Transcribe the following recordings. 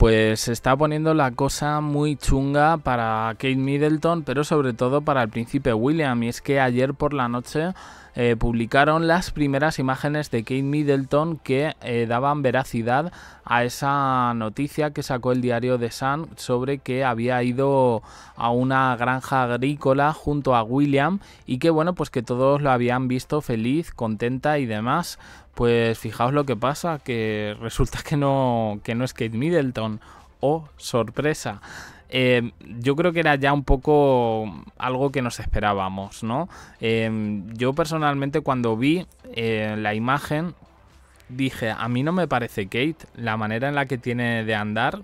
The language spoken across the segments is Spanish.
pues se está poniendo la cosa muy chunga para Kate Middleton, pero sobre todo para el príncipe William. Y es que ayer por la noche eh, publicaron las primeras imágenes de Kate Middleton que eh, daban veracidad a esa noticia que sacó el diario The Sun sobre que había ido a una granja agrícola junto a William y que bueno pues que todos lo habían visto feliz, contenta y demás. Pues fijaos lo que pasa, que resulta que no, no es Kate Middleton. ¡Oh, sorpresa! Em, yo creo que era ya un poco algo que nos esperábamos, ¿no? Em, yo personalmente cuando vi eh, la imagen dije, a mí no me parece Kate, la manera en la que tiene de andar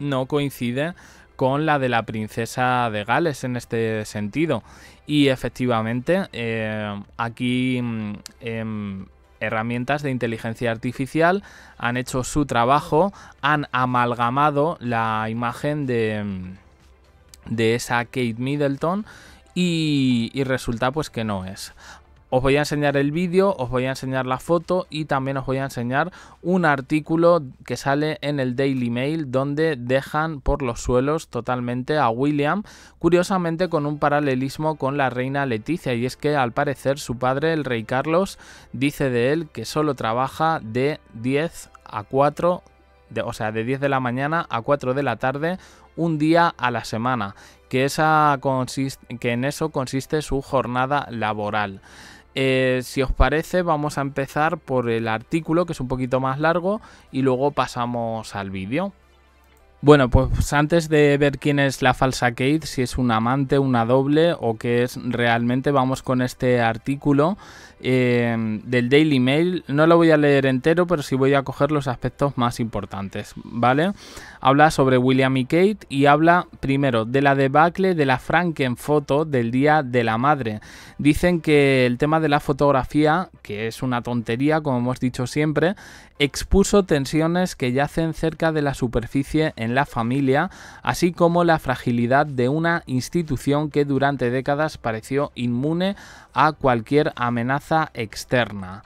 no coincide con la de la princesa de Gales en este sentido. Y efectivamente, eh, aquí mm, em, herramientas de inteligencia artificial han hecho su trabajo, han amalgamado la imagen de, mm, de esa Kate Middleton y, resulta pues que no es. Os voy a enseñar el vídeo, os voy a enseñar la foto y también os voy a enseñar un artículo que sale en el Daily Mail donde dejan por los suelos totalmente a William, curiosamente con un paralelismo con la reina Leticia y es que al parecer su padre, el rey Carlos, dice de él que solo trabaja de 10 a 4 o sea, de 10 de la mañana a 4 de la tarde, un día a la semana, que, esa que en eso consiste su jornada laboral. Eh, si os parece, vamos a empezar por el artículo, que es un poquito más largo, y luego pasamos al vídeo. Bueno, pues antes de ver quién es la falsa Kate, si es un amante, una doble o qué es realmente, vamos con este artículo eh, del Daily Mail. No lo voy a leer entero, pero sí voy a coger los aspectos más importantes, ¿vale? Habla sobre William y Kate y habla primero de la debacle de la Frankenfoto del Día de la Madre. Dicen que el tema de la fotografía, que es una tontería como hemos dicho siempre, expuso tensiones que yacen cerca de la superficie en la familia, así como la fragilidad de una institución que durante décadas pareció inmune a cualquier amenaza externa.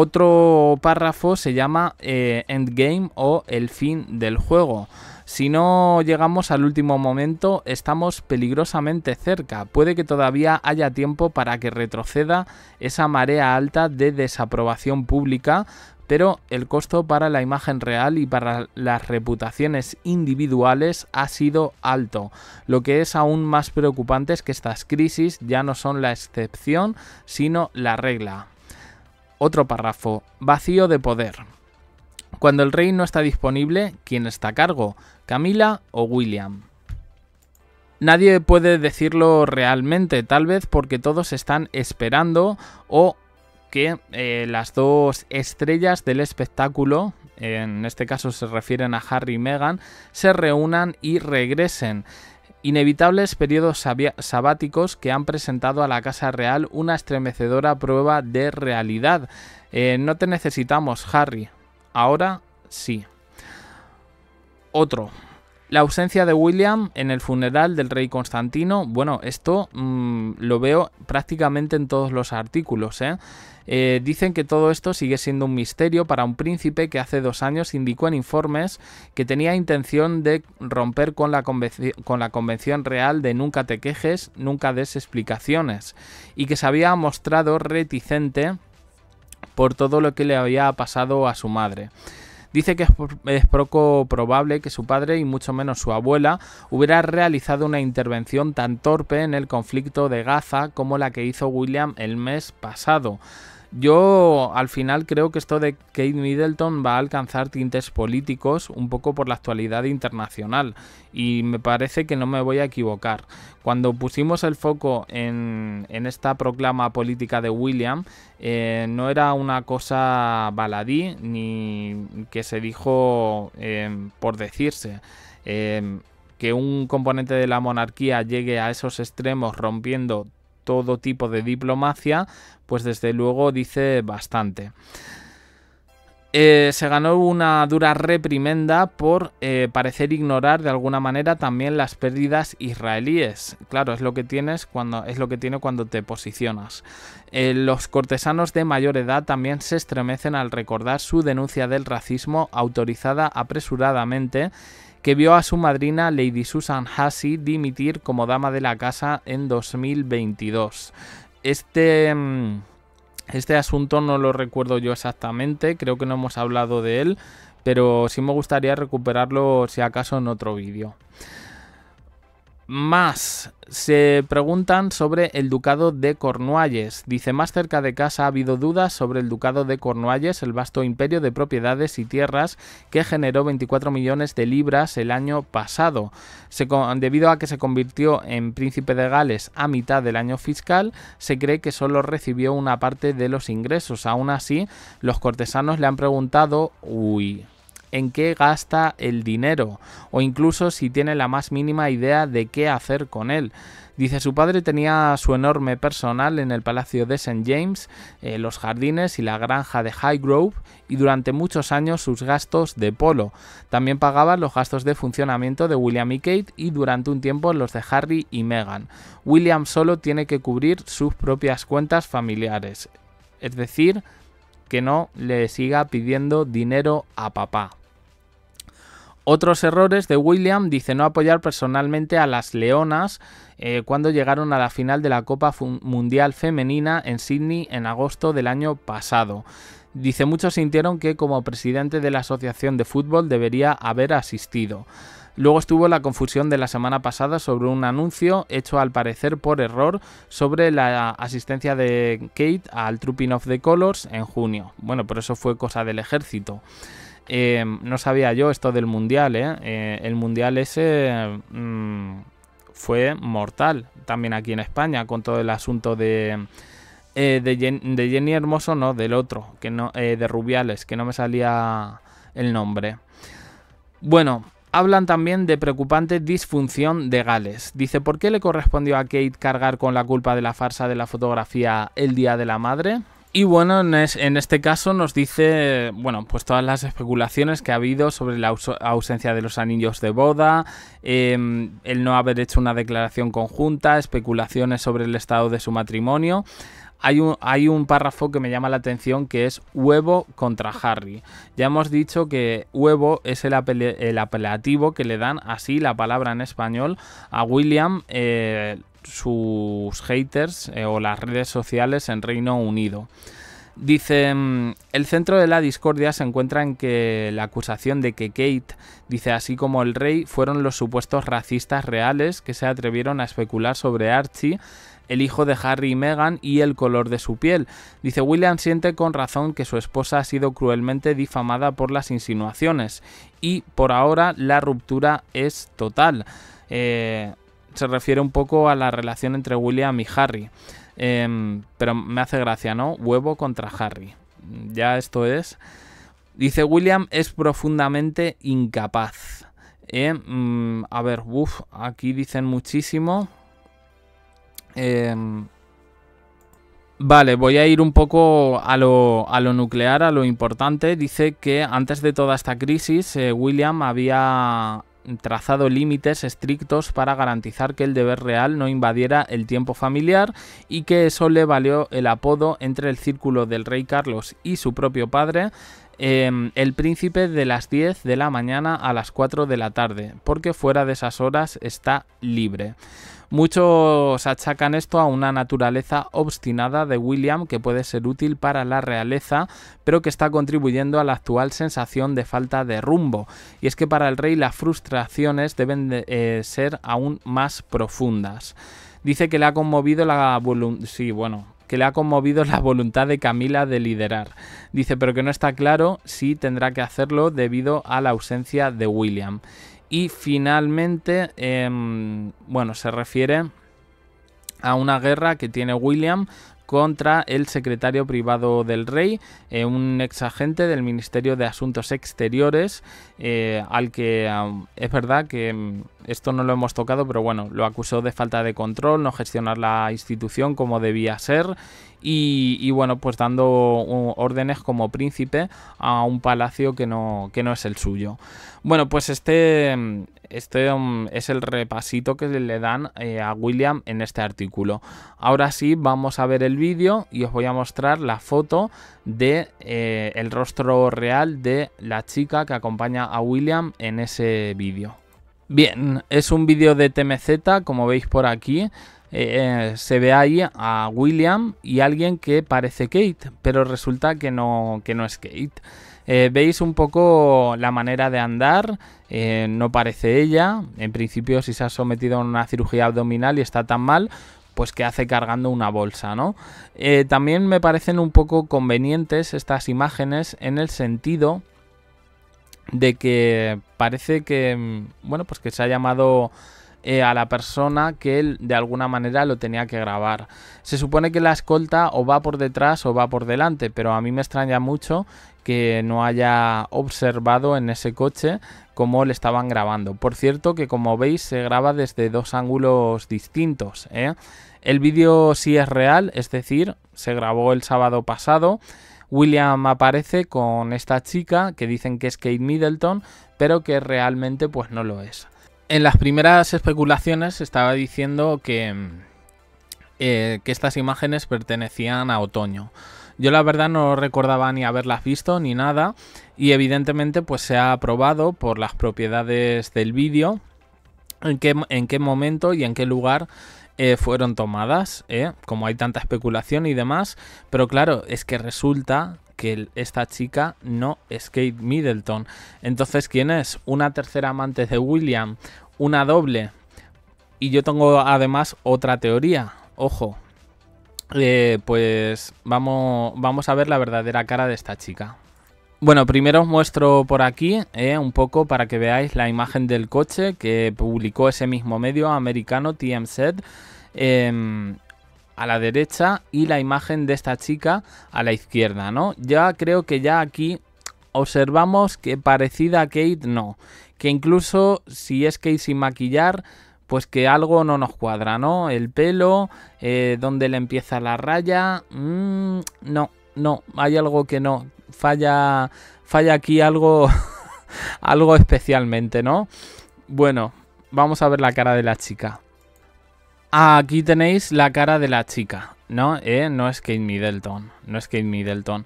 Otro párrafo se llama eh, Endgame o el fin del juego. Si no llegamos al último momento, estamos peligrosamente cerca. Puede que todavía haya tiempo para que retroceda esa marea alta de desaprobación pública, pero el costo para la imagen real y para las reputaciones individuales ha sido alto. Lo que es aún más preocupante es que estas crisis ya no son la excepción, sino la regla otro párrafo, vacío de poder. Cuando el rey no está disponible, ¿quién está a cargo? ¿Camila o William? Nadie puede decirlo realmente, tal vez porque todos están esperando o que eh, las dos estrellas del espectáculo, en este caso se refieren a Harry y Meghan, se reúnan y regresen inevitables periodos sabáticos que han presentado a la Casa Real una estremecedora prueba de realidad. Eh, no te necesitamos, Harry. Ahora sí. Otro. La ausencia de William en el funeral del rey Constantino, bueno, esto mm, lo veo prácticamente en todos los artículos. ¿eh? Eh, dicen que todo esto sigue siendo un misterio para un príncipe que hace dos años indicó en informes que tenía intención de romper con la convención real de nunca te quejes, nunca des explicaciones, y que se había mostrado reticente por todo lo que le había pasado a su madre. Dice que es, poco probable que su padre y mucho menos su abuela hubiera realizado una intervención tan torpe en el conflicto de Gaza como la que hizo William el mes pasado. Yo al final creo que esto de Kate Middleton va a alcanzar tintes políticos un poco por la actualidad internacional y me parece que no me voy a equivocar. Cuando pusimos el foco en, esta proclama política de William, eh, no era una cosa baladí ni que se dijo em, por decirse. Em, que un componente de la monarquía llegue a esos extremos rompiendo todo tipo de diplomacia, pues desde luego dice bastante. Eh, se ganó una dura reprimenda por eh, parecer ignorar de alguna manera también las pérdidas israelíes. Claro, es lo que tienes cuando es lo que tiene cuando te posicionas. Eh, los cortesanos de mayor edad también se estremecen al recordar su denuncia del racismo autorizada apresuradamente que vio a su madrina Lady Susan Hussey dimitir como dama de la casa en 2022. Este... Mm, este asunto no lo recuerdo yo exactamente, creo que no hemos hablado de él, pero sí me gustaría recuperarlo si acaso en otro vídeo. Más se preguntan sobre el ducado de Cornualles. Dice, más cerca de casa ha habido dudas sobre el ducado de Cornualles, el vasto imperio de propiedades y tierras que generó 24 millones de libras el año pasado. debido a que se convirtió en príncipe de Gales a mitad del año fiscal, se cree que solo recibió una parte de los ingresos. Aún así, los cortesanos le han preguntado, uy, en qué gasta el dinero o incluso si tiene la más mínima idea de qué hacer con él. Dice, su padre tenía su enorme personal en el Palacio de St. James, eh, los jardines y la granja de Highgrove y durante muchos años sus gastos de polo. También pagaba los gastos de funcionamiento de William y Kate y durante un tiempo los de Harry y Meghan. William solo tiene que cubrir sus propias cuentas familiares, es decir, que no le siga pidiendo dinero a papá. Otros errores de William dice no apoyar personalmente a las Leonas eh, cuando llegaron a la final de la Copa Mundial Femenina en Sydney en agosto del año pasado. Dice muchos sintieron que como presidente de la Asociación de Fútbol debería haber asistido. Luego estuvo la confusión de la semana pasada sobre un anuncio hecho al parecer por error sobre la asistencia de Kate al Trooping of the Colors en junio. Bueno, por eso fue cosa del ejército. Eh, no sabía yo esto del mundial, ¿eh? eh el mundial ese mm, fue mortal también aquí en España con todo el asunto de... Eh, Jenny Hermoso, no, del otro, que no, de Rubiales, que no me salía el nombre. Bueno, Hablan también de preocupante disfunción de Gales. Dice, ¿por qué le correspondió a Kate cargar con la culpa de la farsa de la fotografía el Día de la Madre? Y bueno, en, este caso nos dice, bueno, pues todas las especulaciones que ha habido sobre la ausencia de los anillos de boda, em, el no haber hecho una declaración conjunta, especulaciones sobre el estado de su matrimonio hay un, párrafo que me llama la atención que es Huevo contra Harry. Ya hemos dicho que Huevo es el, apelativo que le dan así la palabra en español a William. Eh, sus haters eh, o las redes sociales en Reino Unido. Dice, mm, el centro de la discordia se encuentra en que la acusación de que Kate, dice así como el rey, fueron los supuestos racistas reales que se atrevieron a especular sobre Archie el hijo de Harry y Meghan y el color de su piel. Dice William siente con razón que su esposa ha sido cruelmente difamada por las insinuaciones y por ahora la ruptura es total. Eh, se refiere un poco a la relación entre William y Harry. Em, pero me hace gracia, ¿no? Huevo contra Harry. Ya esto es. Dice William es profundamente incapaz. Eh, mm, a ver, uff, aquí dicen muchísimo. Em, vale, voy a ir un poco a lo, nuclear, a lo importante. Dice que antes de toda esta crisis, eh, William había trazado límites estrictos para garantizar que el deber real no invadiera el tiempo familiar y que eso le valió el apodo entre el círculo del rey Carlos y su propio padre em, el príncipe de las 10 de la mañana a las 4 de la tarde, porque fuera de esas horas está libre. Muchos achacan esto a una naturaleza obstinada de William que puede ser útil para la realeza, pero que está contribuyendo a la actual sensación de falta de rumbo. Y es que para el rey las frustraciones deben eh, ser aún más profundas. Dice que le ha conmovido la bueno, que le ha conmovido la voluntad de Camila de liderar. Dice, pero que no está claro si tendrá que hacerlo debido a la ausencia de William. Y finalmente, em, bueno, se refiere a una guerra que tiene William contra el secretario privado del rey, eh, un ex agente del Ministerio de Asuntos Exteriores, eh, al que es verdad que em, esto no lo hemos tocado, pero bueno, lo acusó de falta de control, no gestionar la institución como debía ser y, bueno, pues dando órdenes como príncipe a un palacio que no, que no es el suyo. Bueno, pues este, este um, es el repasito que le dan eh, a William en este artículo. Ahora sí, vamos a ver el vídeo y os voy a mostrar la foto de eh, el rostro real de la chica que acompaña a William en ese vídeo. Bien, es un vídeo de TMZ, como veis por aquí. Eh, eh, se ve ahí a William y alguien que parece Kate, pero resulta que no, no es Kate. Eh, veis un poco la manera de andar, no parece ella. En principio, si se ha sometido a una cirugía abdominal y está tan mal, pues que hace cargando una bolsa, ¿no? también me parecen un poco convenientes estas imágenes en el sentido de que parece que, mm, bueno, pues que se ha llamado eh, a la persona que él de alguna manera lo tenía que grabar. Se supone que la escolta o va por detrás o va por delante, pero a mí me extraña mucho que no haya observado en ese coche cómo le estaban grabando. Por cierto que como veis se graba desde dos ángulos distintos. ¿eh? El vídeo sí es real, es decir, se grabó el sábado pasado. William aparece con esta chica que dicen que es Kate Middleton, pero que realmente pues no lo es en las primeras especulaciones estaba diciendo que, mm, eh, que estas imágenes pertenecían a otoño. Yo la verdad no recordaba ni haberlas visto ni nada y evidentemente pues se ha probado por las propiedades del vídeo en qué, momento y en qué lugar eh, fueron tomadas, eh, como hay tanta especulación y demás, pero claro, es que resulta que esta chica no es Kate Middleton. Entonces, ¿quién es? Una tercera amante de William, una doble. Y yo tengo además otra teoría. Ojo. Eh, pues vamos, vamos a ver la verdadera cara de esta chica. Bueno, primero os muestro por aquí eh, un poco para que veáis la imagen del coche que publicó ese mismo medio americano TMZ. Em, a la derecha y la imagen de esta chica a la izquierda, ¿no? Ya creo que ya aquí observamos que parecida a Kate no, que incluso si es Kate sin maquillar, pues que algo no nos cuadra, ¿no? El pelo, eh, donde le empieza la raya, mm, no, no, hay algo que no, falla, falla aquí algo, algo especialmente, ¿no? Bueno, vamos a ver la cara de la chica. Aquí tenéis la cara de la chica, ¿no? Eh, no es Kate Middleton, no es Kate Middleton.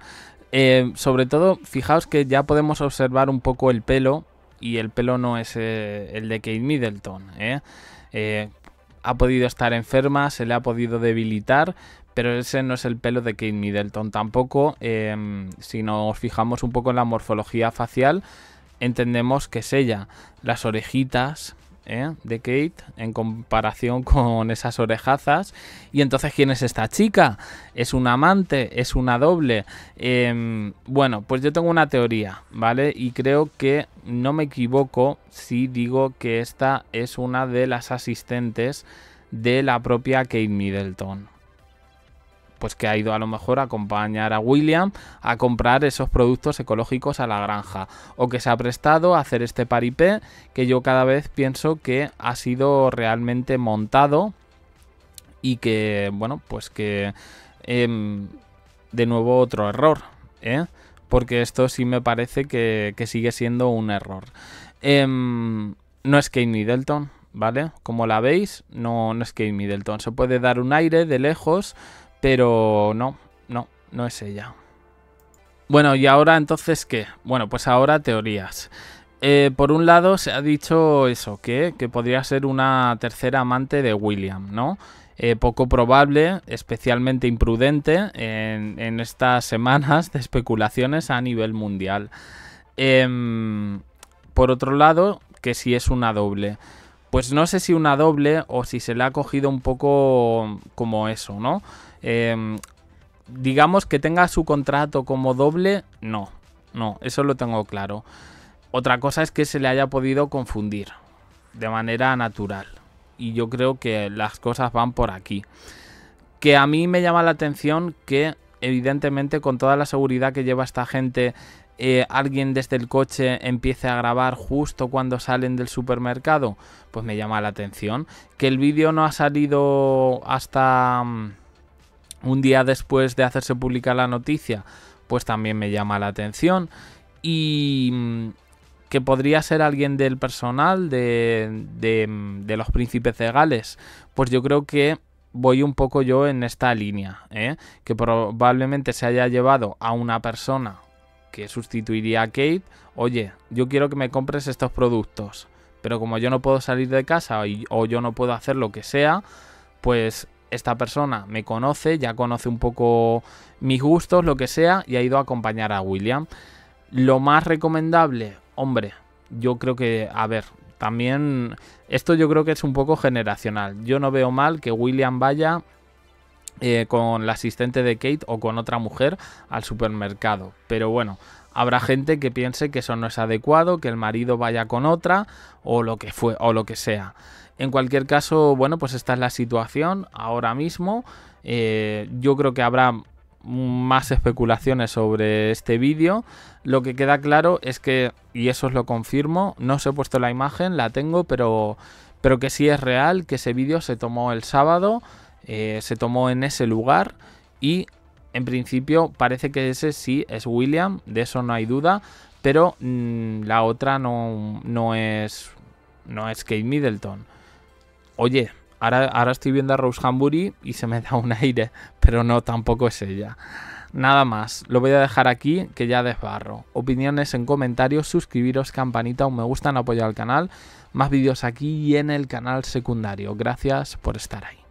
Eh, sobre todo, fijaos que ya podemos observar un poco el pelo y el pelo no es eh, el de Kate Middleton. ha podido estar enferma, se le ha podido debilitar, pero ese no es el pelo de Kate Middleton tampoco. Em, si nos fijamos un poco en la morfología facial, entendemos que es ella. Las orejitas, ¿eh? de Kate en comparación con esas orejazas. Y entonces, ¿quién es esta chica? ¿Es un amante? ¿Es una doble? Em, bueno, pues yo tengo una teoría, ¿vale? Y creo que no me equivoco si digo que esta es una de las asistentes de la propia Kate Middleton pues que ha ido a lo mejor a acompañar a William a comprar esos productos ecológicos a la granja o que se ha prestado a hacer este paripé que yo cada vez pienso que ha sido realmente montado y que bueno pues que em, de nuevo otro error ¿eh? porque esto sí me parece que, sigue siendo un error em, no es Kate Middleton ¿Vale? Como la veis, no, no es Kate Middleton. Se puede dar un aire de lejos, pero no, no, no es ella. Bueno, ¿y ahora entonces qué? Bueno, pues ahora teorías. Eh, por un lado se ha dicho eso, que, que podría ser una tercera amante de William, ¿no? Eh, poco probable, especialmente imprudente en, estas semanas de especulaciones a nivel mundial. Em, por otro lado, que si es una doble. Pues no sé si una doble o si se le ha cogido un poco como eso, ¿no? Em, digamos que tenga su contrato como doble, no, no, eso lo tengo claro. Otra cosa es que se le haya podido confundir de manera natural. Y yo creo que las cosas van por aquí. Que a mí me llama la atención que evidentemente con toda la seguridad que lleva esta gente, eh, alguien desde el coche empiece a grabar justo cuando salen del supermercado, pues me llama la atención. Que el vídeo no ha salido hasta mm, un día después de hacerse pública la noticia, pues también me llama la atención. Y mm, que podría ser alguien del personal de, mm, de, los príncipes de Gales, pues yo creo que voy un poco yo en esta línea, ¿eh? que probablemente se haya llevado a una persona que sustituiría a Kate, oye, yo quiero que me compres estos productos, pero como yo no puedo salir de casa o yo no puedo hacer lo que sea, pues esta persona me conoce, ya conoce un poco mis gustos, lo que sea, y ha ido a acompañar a William. Lo más recomendable, hombre, yo creo que, a ver, también esto yo creo que es un poco generacional. Yo no veo mal que William vaya eh, con la asistente de Kate o con otra mujer al supermercado. Pero bueno, habrá gente que piense que eso no es adecuado, que el marido vaya con otra o lo que fue o lo que sea. En cualquier caso, bueno, pues esta es la situación ahora mismo. Eh, yo creo que habrá más especulaciones sobre este vídeo. Lo que queda claro es que, y eso os lo confirmo, no os he puesto la imagen, la tengo, pero, pero que sí es real, que ese vídeo se tomó el sábado, eh, se tomó en ese lugar y en principio parece que ese sí es William, de eso no hay duda, pero mm, la otra no, no, es, no es Kate Middleton oye, ahora, ahora estoy viendo a Rose Hambury y se me da un aire, pero no, tampoco es ella. Nada más, lo voy a dejar aquí que ya desbarro. Opiniones en comentarios, suscribiros, campanita, un me gusta, en al canal. Más vídeos aquí y en el canal secundario. Gracias por estar ahí.